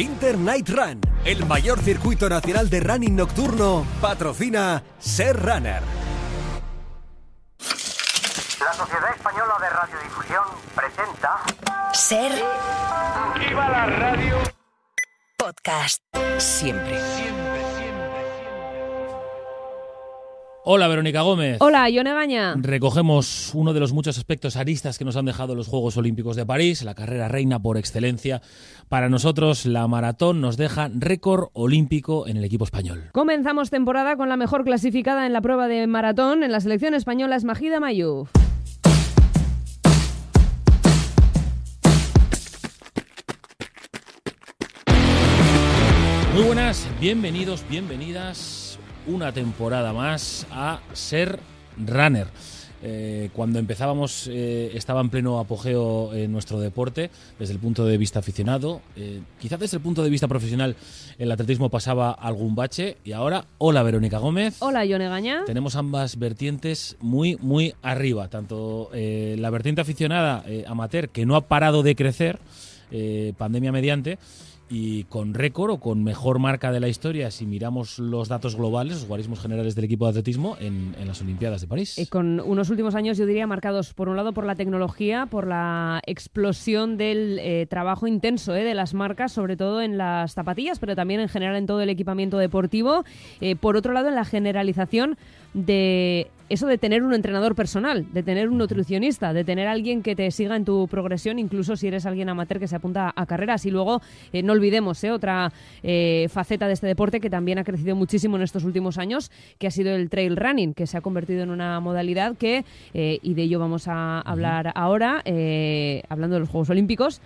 Inter Night Run, el mayor circuito nacional de running nocturno, patrocina Ser Runner. La Sociedad Española de Radiodifusión presenta Ser activa la Radio Podcast. Siempre. Hola Verónica Gómez. Hola Ione Baña. Recogemos uno de los muchos aspectos aristas que nos han dejado los Juegos Olímpicos de París, la carrera reina por excelencia. Para nosotros la maratón nos deja récord olímpico en el equipo español. Comenzamos temporada con la mejor clasificada en la prueba de maratón en la selección española es Majida Mayú. Muy buenas, bienvenidos, bienvenidas una temporada más a ser runner. Eh, cuando empezábamos eh, estaba en pleno apogeo en eh, nuestro deporte desde el punto de vista aficionado. quizás desde el punto de vista profesional el atletismo pasaba algún bache y ahora, hola Verónica Gómez. Hola Yone Tenemos ambas vertientes muy, muy arriba. Tanto la vertiente aficionada amateur que no ha parado de crecer, pandemia mediante, y con récord o con mejor marca de la historia si miramos los datos globales, los guarismos generales del equipo de atletismo en, las Olimpiadas de París. con unos últimos años, yo diría, marcados por un lado por la tecnología, por la explosión del eh, trabajo intenso eh, de las marcas, sobre todo en las zapatillas, pero también en general en todo el equipamiento deportivo. Eh, por otro lado, en la generalización de eso de tener un entrenador personal, de tener un nutricionista, de tener alguien que te siga en tu progresión, incluso si eres alguien amateur que se apunta a carreras. Y luego, eh, no olvidemos, eh, otra eh, faceta de este deporte que también ha crecido muchísimo en estos últimos años, que ha sido el trail running, que se ha convertido en una modalidad que, y de ello vamos a hablar ahora, hablando de los Juegos Olímpicos,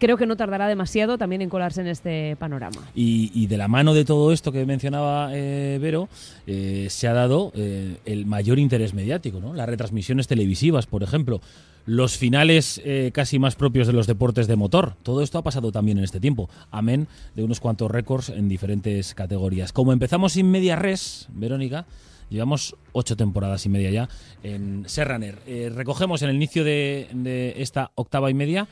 creo que no tardará demasiado también en colarse en este panorama. Y, y de la mano de todo esto que mencionaba Vero, se ha dado eh, el mayor interés mediático, ¿no? Las retransmisiones televisivas, por ejemplo, los finales eh, casi más propios de los deportes de motor. Todo esto ha pasado también en este tiempo, amén de unos cuantos récords en diferentes categorías. Como empezamos sin media res, Verónica, Llevamos ocho temporadas y media ya en Serraner. Eh, recogemos en el inicio de, esta octava y media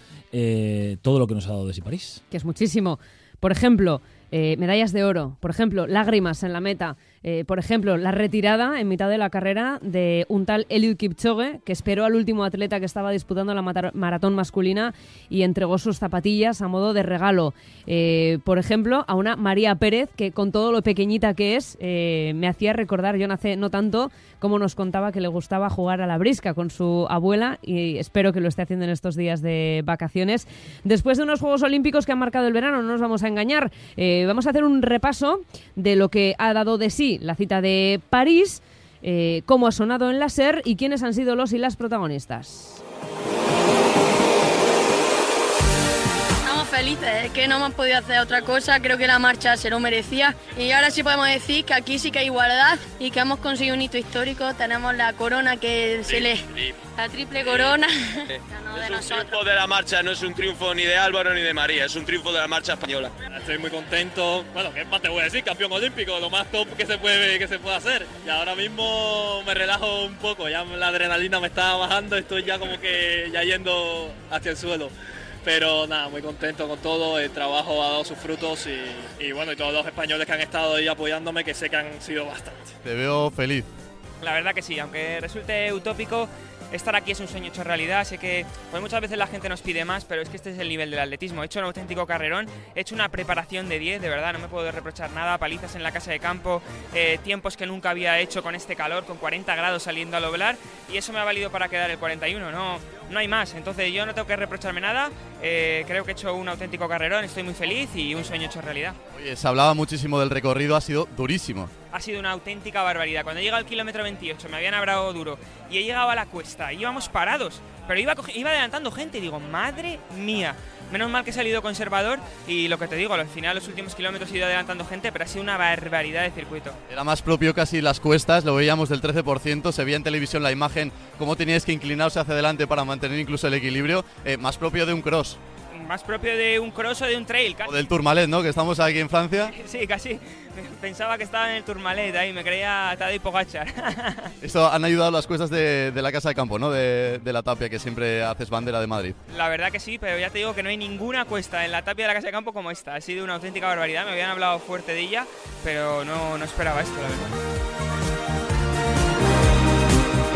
todo lo que nos ha dado desde París. Que es muchísimo. Por ejemplo, medallas de oro. Por ejemplo, lágrimas en la meta. Eh, por ejemplo, la retirada en mitad de la carrera de un tal Eliud Kipchoge, que esperó al último atleta que estaba disputando la maratón masculina y entregó sus zapatillas a modo de regalo. Eh, por ejemplo, a una María Pérez, que con todo lo pequeñita que es, eh, me hacía recordar, yo nací no tanto, como nos contaba que le gustaba jugar a la brisca con su abuela y espero que lo esté haciendo en estos días de vacaciones. Después de unos Juegos Olímpicos que han marcado el verano, no nos vamos a engañar, vamos a hacer un repaso de lo que ha dado de sí la cita de París, eh, cómo ha sonado en la SER y quiénes han sido los y las protagonistas. felices, es que no hemos podido hacer otra cosa, creo que la marcha se lo merecía y ahora sí podemos decir que aquí sí que hay igualdad y que hemos conseguido un hito histórico, tenemos la corona que se le... La triple corona. es un triunfo de la marcha, no es un triunfo ni de Álvaro ni de María, es un triunfo de la marcha española. Estoy muy contento. Bueno, ¿qué más te voy a decir? Campeón olímpico, lo más top que se puede, que se puede hacer. Y ahora mismo me relajo un poco, ya la adrenalina me está bajando, estoy ya como que ya yendo hacia el suelo. Pero nada, muy contento con todo, el trabajo ha dado sus frutos y, y bueno, y todos los españoles que han estado ahí apoyándome, que sé que han sido bastante". Te veo feliz. La verdad que sí, aunque resulte utópico, estar aquí es un sueño hecho realidad. Sé que pues muchas veces la gente nos pide más, pero es que este es el nivel del atletismo. He hecho un auténtico carrerón, he hecho una preparación de 10, de verdad, no me puedo reprochar nada. Palizas en la casa de campo, eh, tiempos que nunca había hecho con este calor, con 40 grados saliendo al loblar, y eso me ha valido para quedar el 41. No, no hay más. Entonces yo no tengo que reprocharme nada. Eh, creo que he hecho un auténtico carrerón, estoy muy feliz y un sueño hecho realidad. Oye, se hablaba muchísimo del recorrido, ha sido durísimo. Ha sido una auténtica barbaridad. Cuando he llegado al kilómetro 28 me habían abrado duro y he llegado a la cuesta íbamos parados, pero iba, iba adelantando gente y digo, madre mía. Menos mal que he salido conservador y lo que te digo, al final los últimos kilómetros he ido adelantando gente, pero ha sido una barbaridad de circuito. Era más propio casi las cuestas, lo veíamos del 13%, se veía en televisión la imagen, cómo teníais que inclinarse hacia adelante para mantener incluso el equilibrio, eh, más propio de un cross más propio de un cross o de un trail. O del Tourmalet, ¿no? Que estamos aquí en Francia. Sí, casi. Pensaba que estaba en el Tourmalet ahí, me creía y Pogachar. Esto han ayudado las cuestas de, la Casa de Campo, ¿no? De, la Tapia, que siempre haces bandera de Madrid. La verdad que sí, pero ya te digo que no hay ninguna cuesta en la Tapia de la Casa de Campo como esta. Ha sido una auténtica barbaridad, me habían hablado fuerte de ella, pero no, no esperaba esto, la verdad.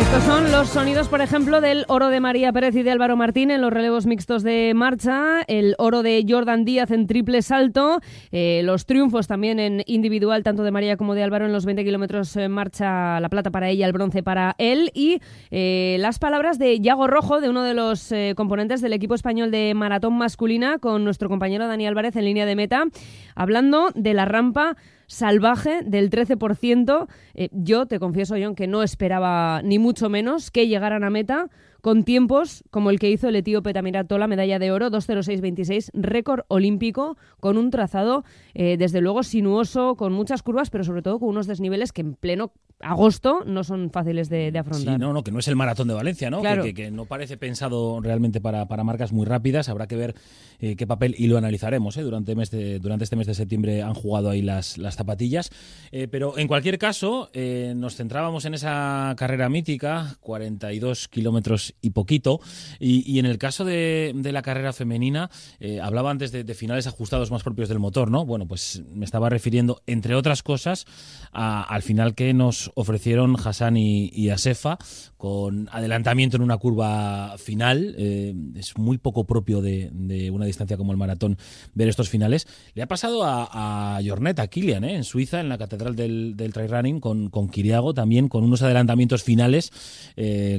Estos son los sonidos, por ejemplo, del oro de María Pérez y de Álvaro Martín en los relevos mixtos de marcha, el oro de Jordan Díaz en triple salto, eh, los triunfos también en individual, tanto de María como de Álvaro en los 20 kilómetros en marcha, la plata para ella, el bronce para él, y eh, las palabras de Yago Rojo, de uno de los eh, componentes del equipo español de maratón masculina, con nuestro compañero Dani Álvarez en línea de meta, hablando de la rampa salvaje del 13%. Eh, yo te confieso, John, que no esperaba ni mucho menos que llegaran a meta con tiempos como el que hizo el etíope Tamiratola, medalla de oro, 2.06.26, récord olímpico, con un trazado eh, desde luego sinuoso, con muchas curvas, pero sobre todo con unos desniveles que en pleno agosto no son fáciles de, afrontar. Sí, no, no, que no es el maratón de Valencia, ¿no? Que, no parece pensado realmente para, marcas muy rápidas. Habrá que ver eh, qué papel, y lo analizaremos, ¿eh? durante, mes durante este mes de septiembre han jugado ahí las, las zapatillas. pero en cualquier caso, nos centrábamos en esa carrera mítica, 42 kilómetros y poquito. Y, en el caso de, la carrera femenina, eh, hablaba antes de, finales ajustados más propios del motor, ¿no? Bueno, pues me estaba refiriendo, entre otras cosas, al final que nos ofrecieron Hassan y, Asefa con adelantamiento en una curva final. Eh, es muy poco propio de, una distancia como el maratón ver estos finales. Le ha pasado a, a Jornet, a Kilian, ¿eh? en Suiza, en la catedral del, del Trail Running, con, con Kiriago también, con unos adelantamientos finales,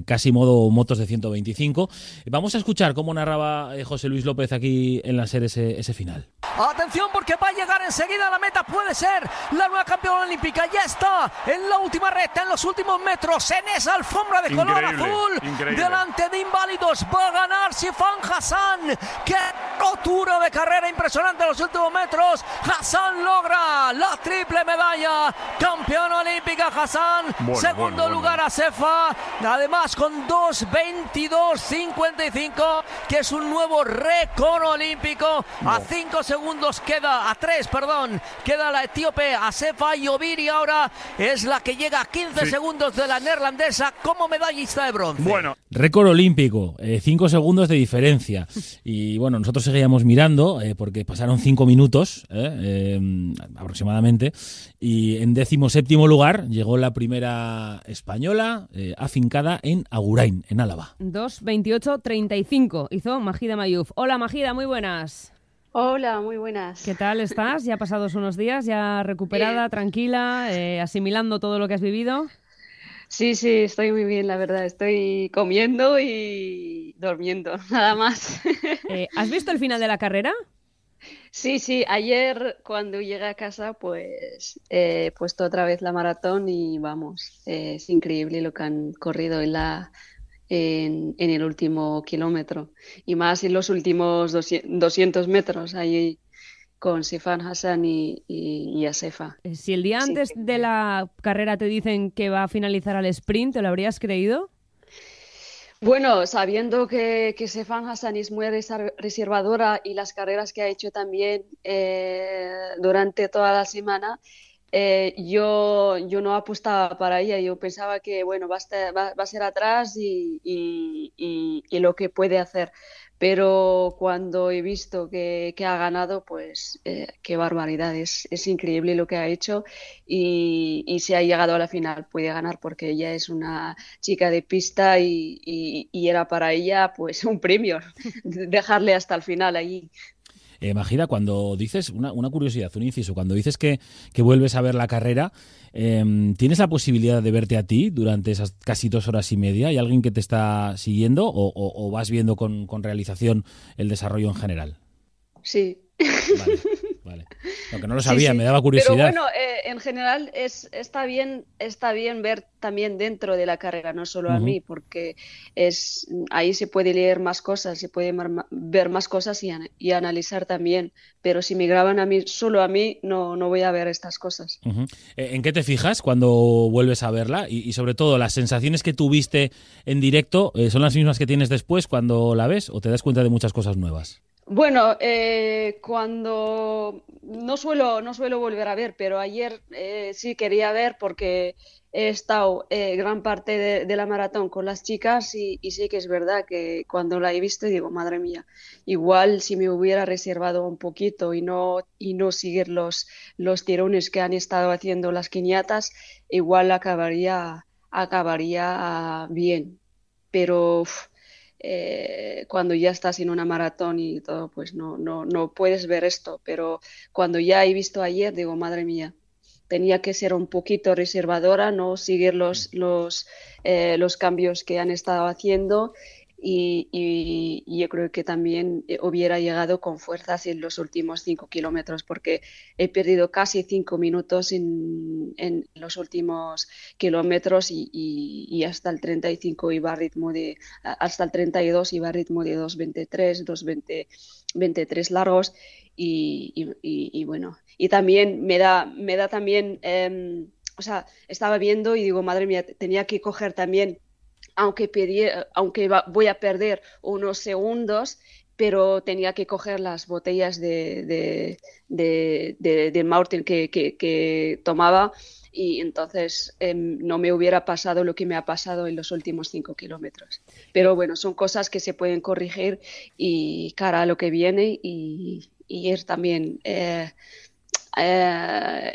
casi modo motos de 125. Vamos a escuchar cómo narraba eh, José Luis López aquí en la serie ese, final. Atención porque va a llegar enseguida a la meta, puede ser la nueva campeona olímpica. Ya está en la última recta, en los últimos metros, en esa alfombra de color azul, delante de inválidos. Va a ganar Sifan Hassan. ¡Qué rotura de carrera impresionante en los últimos metros! Hassan logra la triple medalla. Campeona olímpica Hassan. segundo lugar a Cefa. Además con 2.20 22-55, que es un nuevo récord olímpico. A 5 segundos queda, a 3, perdón, queda la etíope Asefa y Ahora es la que llega a 15 segundos de la neerlandesa como medallista de bronce. Bueno, récord olímpico, 5 eh, segundos de diferencia. Y bueno, nosotros seguíamos mirando eh, porque pasaron 5 minutos eh, em, aproximadamente. Y en décimo séptimo lugar llegó la primera española afincada en Agurain, en Álava. 2.28.35 hizo Majida Mayuf. Hola Majida, muy buenas. Hola, muy buenas. ¿Qué tal estás? Ya pasados unos días, ya recuperada, tranquila, eh, asimilando todo lo que has vivido. Sí, sí, estoy muy bien, la verdad. Estoy comiendo y durmiendo, nada más. Eh, ¿Has visto el final de la carrera? Sí, sí, ayer cuando llegué a casa, pues eh, he puesto otra vez la maratón y vamos, es increíble lo que han corrido. Y la en, el último kilómetro y más en los últimos 200 metros ahí con Sifan Hassan y, y, Asefa. Eh, si el día antes de la carrera te dicen que va a finalizar al sprint, ¿te lo habrías creído? Bueno, sabiendo que, que Sefan Hassan es muy reservadora y las carreras que ha hecho también eh, durante toda la semana, eh, yo, yo no apostaba para ella, yo pensaba que bueno, va a, va, a ser atrás y, y, lo que puede hacer. Pero cuando he visto que, ha ganado, pues eh, qué barbaridad, es, increíble lo que ha hecho y, si ha llegado a la final puede ganar porque ella es una chica de pista y, era para ella pues un premio dejarle hasta el final allí. Eh, cuando dices, una, una, curiosidad, un inciso, cuando dices que, vuelves a ver la carrera, em, ¿tienes la posibilidad de verte a ti durante esas casi dos horas y media? ¿Hay alguien que te está siguiendo o, o, vas viendo con, con realización el desarrollo en general? Sí. Vale. Lo no lo sabía, me daba curiosidad. Pero bueno, eh, en general es, está, bien, está bien ver también dentro de la carrera, no solo a mí, porque es, ahí se puede leer más cosas, se puede ver más cosas y, analizar también. Pero si me graban a mí, solo a mí, no, no voy a ver estas cosas. Eh, ¿En qué te fijas cuando vuelves a verla? Y, sobre todo, ¿las sensaciones que tuviste en directo eh, son las mismas que tienes después cuando la ves o te das cuenta de muchas cosas nuevas? Bueno, eh, cuando no suelo, no suelo volver a ver, pero ayer eh, sí quería ver porque he estado eh, gran parte de, la maratón con las chicas y, sí que es verdad que cuando la he visto digo, madre mía, igual si me hubiera reservado un poquito y no, y no seguir los, los tirones que han estado haciendo las quiñatas, igual acabaría, acabaría bien. Pero eh, cuando ya estás en una maratón y todo, pues no, no, no puedes ver esto. Pero cuando ya he visto ayer, digo, madre mía, tenía que ser un poquito reservadora, no seguir los, mm. los, eh, los cambios que han estado haciendo y, yo creo que también eh, hubiera llegado con fuerzas en los últimos cinco kilómetros porque he perdido casi cinco minutos en, en los últimos kilómetros y, hasta el 35 iba ritmo de hasta el 32 iba a ritmo de 2.23 2'23 23 largos y, bueno y también me da me da también em, o sea estaba viendo y digo madre mía tenía que coger también aunque, aunque voy a perder unos segundos, pero tenía que coger las botellas de, de, Martin que, tomaba y entonces em, no me hubiera pasado lo que me ha pasado en los últimos cinco kilómetros. Pero bueno, son cosas que se pueden corregir y cara a lo que viene y, y ir también eh, eh,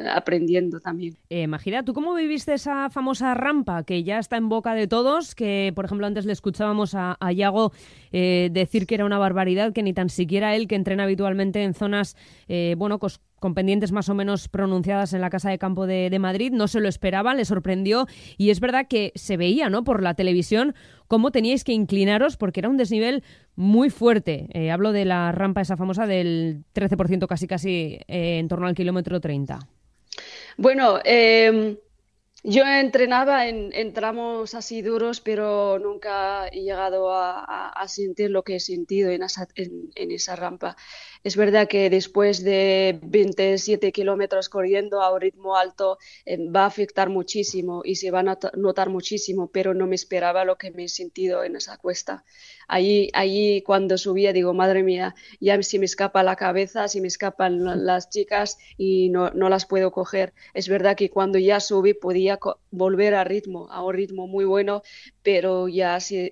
eh, aprendiendo también. Eh, ¿tú cómo viviste esa famosa rampa que ya está en boca de todos? Que, por ejemplo, antes le escuchábamos a, Iago eh, decir que era una barbaridad, que ni tan siquiera él, que entrena habitualmente en zonas eh, bueno, pues con pendientes más o menos pronunciadas en la Casa de Campo de, Madrid. No se lo esperaban, le sorprendió y es verdad que se veía ¿no? por la televisión cómo teníais que inclinaros porque era un desnivel muy fuerte. Eh, hablo de la rampa esa famosa del 13% casi casi eh, en torno al kilómetro 30. Bueno, em, yo entrenaba en, tramos así duros, pero nunca he llegado a, sentir lo que he sentido en esa rampa. Es verdad que después de 27 kilómetros corriendo a un ritmo alto eh, va a afectar muchísimo y se va a notar muchísimo, pero no me esperaba lo que me he sentido en esa cuesta. Allí, allí cuando subía digo, madre mía, ya se me escapa la cabeza, se me escapan las chicas y no, las puedo coger. Es verdad que cuando ya subí podía volver a ritmo, a un ritmo muy bueno, pero ya se,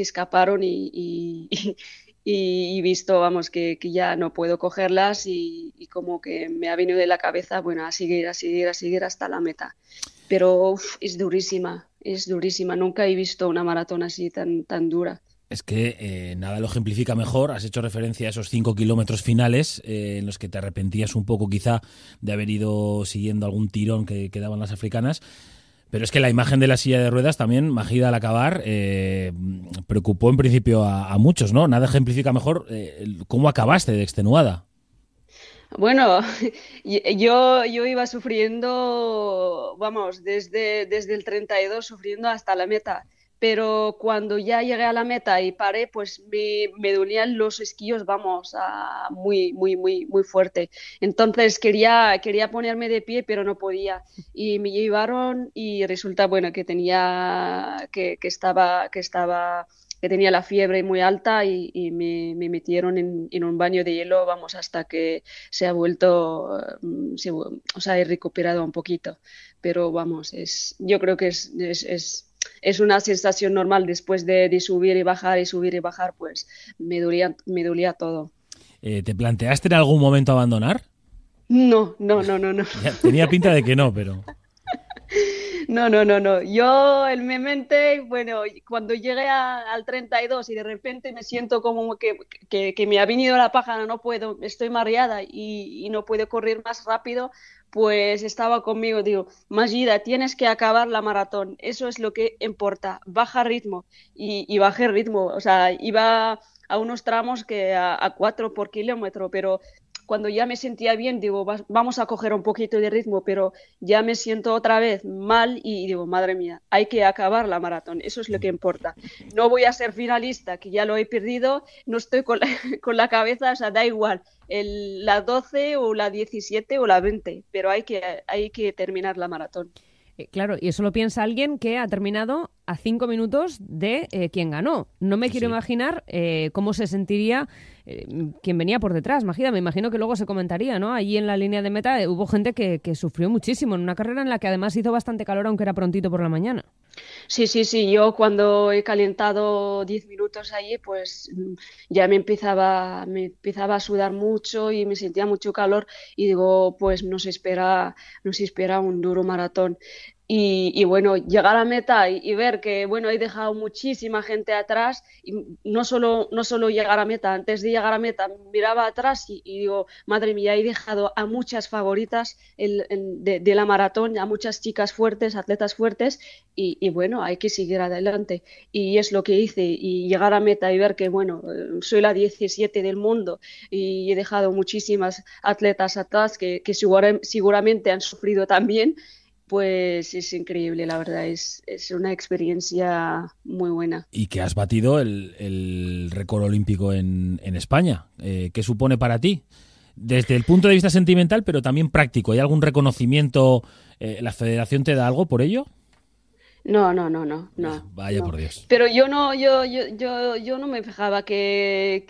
escaparon y y, visto, vamos, que, ya no puedo cogerlas y, como que me ha venido de la cabeza, bueno, a seguir, a seguir, a seguir hasta la meta. Pero es durísima, es durísima. Nunca he visto una maratón así tan, tan dura. Es que eh, nada lo ejemplifica mejor. Has hecho referencia a esos cinco kilómetros finales eh, en los que te arrepentías un poco quizá de haber ido siguiendo algún tirón que, que daban las africanas. Pero es que la imagen de la silla de ruedas también, Magida al acabar, eh, preocupó en principio a, muchos, ¿no? Nada ejemplifica mejor eh, cómo acabaste de extenuada. Bueno, eh, yo, yo iba sufriendo, vamos, desde, desde el 32 sufriendo hasta la meta pero cuando ya llegué a la meta y paré, pues me, me dolían los esquíos, vamos, a muy, muy, muy, muy fuerte. Entonces quería, quería ponerme de pie, pero no podía. Y me llevaron y resulta, bueno, que tenía, que, estaba, que estaba, que tenía la fiebre muy alta y, me, metieron en, un baño de hielo, vamos, hasta que se ha vuelto, mm, o sea, he recuperado un poquito. Pero vamos, es, yo creo que es, es es una sensación normal después de, subir y bajar y subir y bajar, pues me dolía, me todo. Eh, ¿Te planteaste en algún momento abandonar? No, no, no, no, no. tenía pinta de que no, pero. No, no, no, no. Yo en mi mente, bueno, cuando llegué al 32 y de repente me siento como que, que, me ha venido la paja, no puedo, estoy mareada y, y, no puedo correr más rápido, pues estaba conmigo, digo, Magida, tienes que acabar la maratón, eso es lo que importa, baja ritmo. Y, y bajé ritmo, o sea, iba a unos tramos que a, cuatro por kilómetro, pero cuando ya me sentía bien, digo, vamos a coger un poquito de ritmo, pero ya me siento otra vez mal y digo, madre mía, hay que acabar la maratón, eso es lo que importa. No voy a ser finalista, que ya lo he perdido, no estoy con con la cabeza, o sea, da igual, la 12 o la 17 o la 20, pero hay que, hay que terminar la maratón. Eh, claro, y eso lo piensa alguien que ha terminado a cinco minutos de eh, quien ganó. No me quiero imaginar eh, cómo se sentiría quien venía por detrás, Magida. Me imagino que luego se comentaría, ¿no? Allí en la línea de meta hubo gente que, que, sufrió muchísimo en una carrera en la que además hizo bastante calor, aunque era prontito por la mañana. Sí, sí, sí, yo cuando he calentado 10 minutos ahí, pues mm, ya me empezaba, me empezaba a sudar mucho y me sentía mucho calor y digo, pues nos espera, nos espera un duro maratón. Y, bueno, llegar a meta y, ver que bueno, he dejado muchísima gente atrás no solo, no solo llegar a meta, antes de llegar a meta miraba atrás y, digo, madre mía, he dejado a muchas favoritas de, la maratón, a muchas chicas fuertes, atletas fuertes y, bueno, hay que seguir adelante. Y es lo que hice y llegar a meta y ver que bueno, soy la 17 del mundo y he dejado muchísimas atletas atrás que seguramente han sufrido también pues es increíble, la verdad, es, una experiencia muy buena. Y que has batido el, récord olímpico en, España. Eh, ¿Qué supone para ti? Desde el punto de vista sentimental, pero también práctico. ¿Hay algún reconocimiento? Eh, ¿La federación te da algo por ello? No, no, no, no, pues Vaya por Dios. Pero yo no, yo, yo, yo, yo no me fijaba que,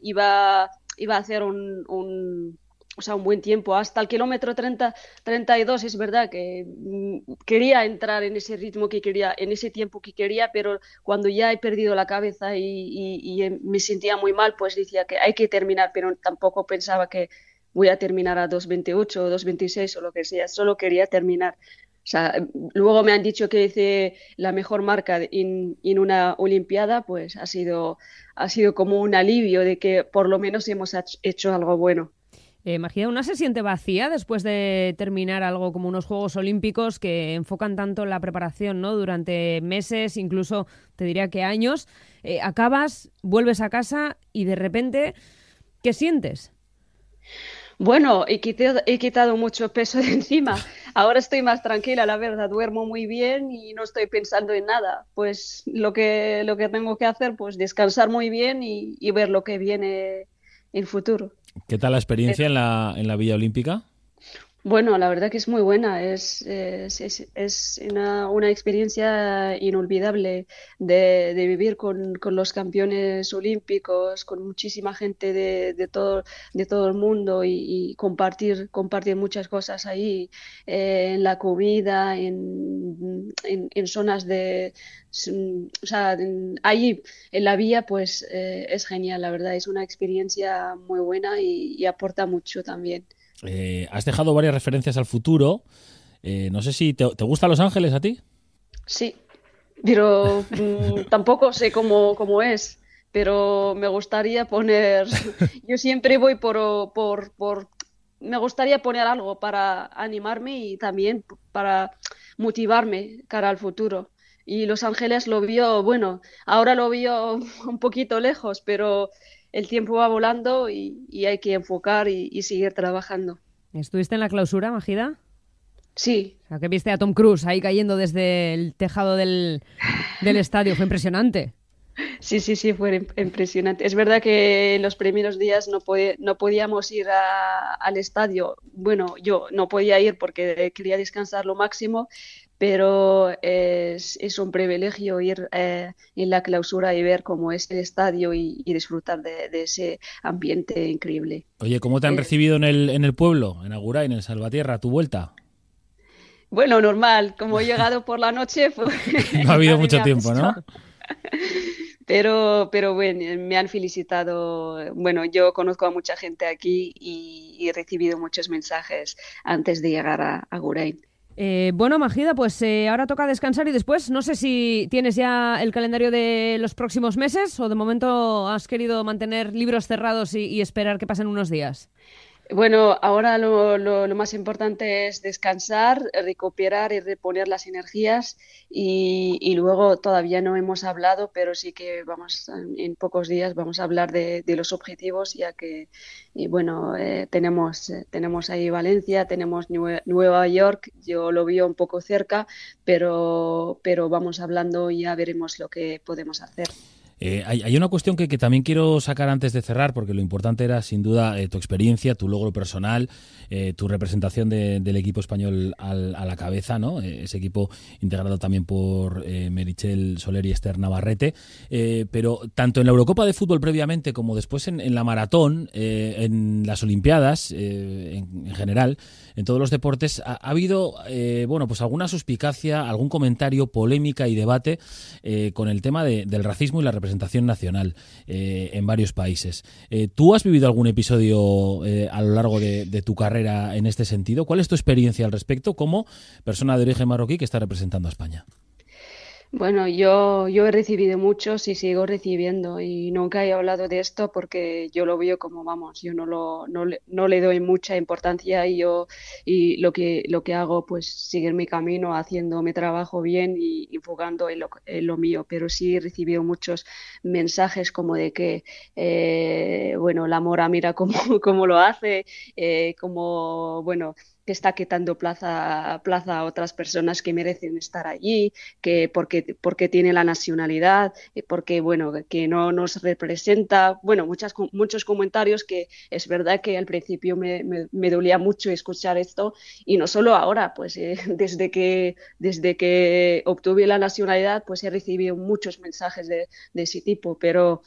iba, iba a hacer un o sea, un buen tiempo. Hasta el kilómetro 30, 32 es verdad que mm, quería entrar en ese ritmo que quería, en ese tiempo que quería, pero cuando ya he perdido la cabeza y, em, me sentía muy mal, pues decía que hay que terminar, pero tampoco pensaba que voy a terminar a 2.28 o 2.26 o lo que sea, solo quería terminar. O sea, em, luego me han dicho que hice la mejor marca en, una Olimpiada, pues ha sido, ha sido como un alivio de que por lo menos hemos hecho algo bueno. Eh, ¿una se siente vacía después de terminar algo como unos Juegos Olímpicos que enfocan tanto en la preparación ¿no? durante meses, incluso te diría que años? Eh, acabas, vuelves a casa y de repente, ¿qué sientes? Bueno, he quitado, mucho peso de encima. Ahora estoy más tranquila, la verdad. Duermo muy bien y no estoy pensando en nada. Pues lo que, lo que tengo que hacer, pues descansar muy bien y, y ver lo que viene en futuro. ¿Qué tal la experiencia eh, en la, en la Villa Olímpica? Bueno, la verdad que es muy buena, es, es, una, una, experiencia inolvidable de, vivir con, los campeones olímpicos, con muchísima gente de, todo, de todo el mundo y, compartir, compartir muchas cosas ahí, eh, en la comida, en, zonas de... O sea, en, ahí en la vía pues eh, es genial, la verdad, es una experiencia muy buena y aporta mucho también. Eh, has dejado varias referencias al futuro. Eh, no sé si te, gusta Los Ángeles a ti. Sí, pero mm, tampoco sé cómo, es, pero me gustaría poner, yo siempre voy por, por, por, me gustaría poner algo para animarme y también para motivarme cara al futuro. Y Los Ángeles lo vio, bueno, ahora lo vio un poquito lejos, pero el tiempo va volando y, hay que enfocar y, seguir trabajando. ¿Estuviste en la clausura, Magida? Sí. O viste a Tom Cruise ahí cayendo desde el tejado del, estadio, fue impresionante. Sí, sí, sí, fue impresionante. Es verdad que en los primeros días no, no podíamos ir al estadio. Bueno, yo no podía ir porque quería descansar lo máximo, pero eh, es, un privilegio ir eh, en la clausura y ver cómo es el estadio y, disfrutar de, ese ambiente increíble. Oye, ¿cómo te han eh, recibido en el, pueblo, en Agurain, en el Salvatierra, a tu vuelta? Bueno, normal, como he llegado por la noche, no ha habido mucho tiempo, ¿no? pero, pero bueno, me han felicitado. Bueno, yo conozco a mucha gente aquí y, he recibido muchos mensajes antes de llegar a, Agurain. Eh, bueno, Magida, pues eh, ahora toca descansar y después, no sé si tienes ya el calendario de los próximos meses o de momento has querido mantener libros cerrados y esperar que pasen unos días. Bueno, ahora lo, más importante es descansar, recuperar y reponer las energías y, luego todavía no hemos hablado, pero sí que vamos en pocos días vamos a hablar de, los objetivos, ya que bueno eh, tenemos eh, tenemos ahí Valencia, tenemos Nueva York, yo lo vi un poco cerca, pero pero vamos hablando y ya veremos lo que podemos hacer. Eh, hay, una cuestión que, también quiero sacar antes de cerrar, porque lo importante era sin duda eh, tu experiencia, tu logro personal, eh, tu representación del equipo español a la cabeza, ¿no? ese equipo integrado también por Merichel Soler y Esther Navarrete. pero tanto en la Eurocopa de Fútbol previamente como después en, la maratón, en las Olimpiadas en, general, en todos los deportes, ha, habido bueno, pues alguna suspicacia, algún comentario, polémica y debate con el tema del racismo y la representación representación nacional eh, en varios países. Eh, ¿Tú has vivido algún episodio eh, a lo largo de, tu carrera en este sentido? ¿Cuál es tu experiencia al respecto como persona de origen marroquí que está representando a España? Bueno, yo, yo he recibido muchos y sigo recibiendo y nunca he hablado de esto porque yo lo veo como vamos, yo no, lo, no, le, doy mucha importancia y yo y lo que, lo que hago pues seguir mi camino haciendo mi trabajo bien y enfocando en lo, mío, pero sí he recibido muchos mensajes como de que, eh, bueno, la mora ah, mira cómo, cómo lo hace, eh, como, bueno, que está quitando plaza, plaza a otras personas que merecen estar allí, que porque, porque tiene la nacionalidad, eh, porque bueno, que no nos representa. Bueno, muchas, muchos comentarios que es verdad que al principio me, me, dolía mucho escuchar esto, y no solo ahora, pues eh, desde, que, desde que obtuve la nacionalidad, pues he recibido muchos mensajes de, de ese tipo, pero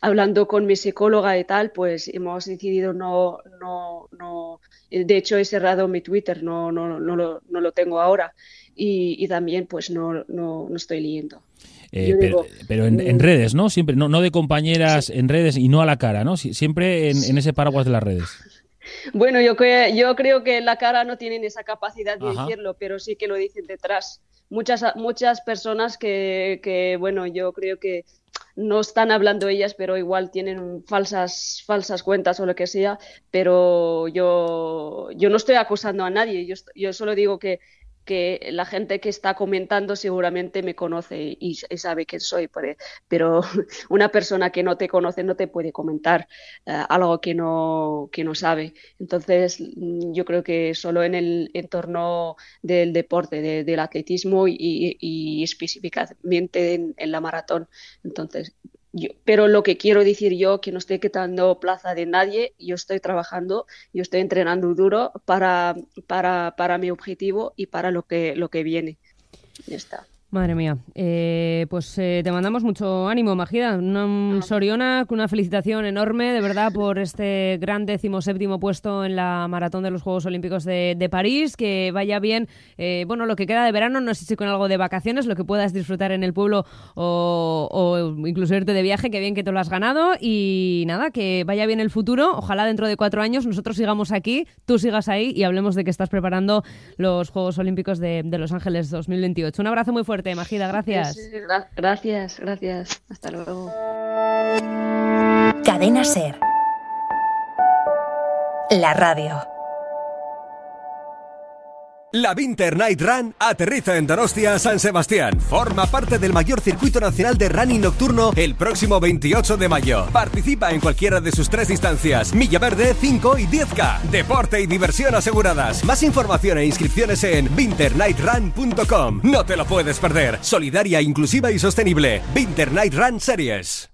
hablando con mi psicóloga y tal, pues hemos decidido no, no, no eh, de hecho, he cerrado mi Twitter, no, no, no, lo, tengo ahora y, también pues no, no, estoy leyendo. Eh, pero, en, eh, redes, ¿no? Siempre, no, no de compañeras en redes y no a la cara, ¿no? Siempre en, ese paraguas de las redes. Bueno, yo, yo creo que la cara no tienen esa capacidad de decirlo, pero sí que lo dicen detrás. Muchas, muchas personas que, que, bueno, yo creo que no están hablando ellas, pero igual tienen falsas, falsas cuentas o lo que sea, pero yo, yo no estoy acusando a nadie, yo, yo solo digo que que la gente que está comentando seguramente me conoce y, sabe quién soy, e, pero una persona que no te conoce no te puede comentar eh, algo que no, que no sabe. Entonces, mm, yo creo que solo en el entorno del deporte, del atletismo y, específicamente en, la maratón, entonces pero lo que quiero decir yo, que no estoy quitando plaza de nadie, yo estoy trabajando, yo estoy entrenando duro para, para, para mi objetivo y para lo que, lo que viene. Ya está. Madre mía, eh, pues eh, te mandamos mucho ánimo, Magida. Un un Soriona, una felicitación enorme, de verdad, por este gran décimo séptimo puesto en la maratón de los Juegos Olímpicos de, París. Que vaya bien, eh, bueno, lo que queda de verano, no sé si con algo de vacaciones, lo que puedas disfrutar en el pueblo o, incluso irte de viaje, que bien que te lo has ganado. Y nada, que vaya bien el futuro. Ojalá dentro de cuatro años nosotros sigamos aquí, tú sigas ahí y hablemos de que estás preparando los Juegos Olímpicos de, de Los Ángeles 2028. Un abrazo muy fuerte suerte, Majida. gracias. Sí, gracias, gracias. Hasta luego. Cadena Ser. La radio. La Winter Night Run aterriza en Donostia, San Sebastián. Forma parte del mayor circuito nacional de running nocturno el próximo 28 de mayo. Participa en cualquiera de sus tres distancias, Milla Verde, 5 y 10K. Deporte y diversión aseguradas. Más información e inscripciones en winternightrun.com. No te lo puedes perder. Solidaria, inclusiva y sostenible. Winter Night Run Series.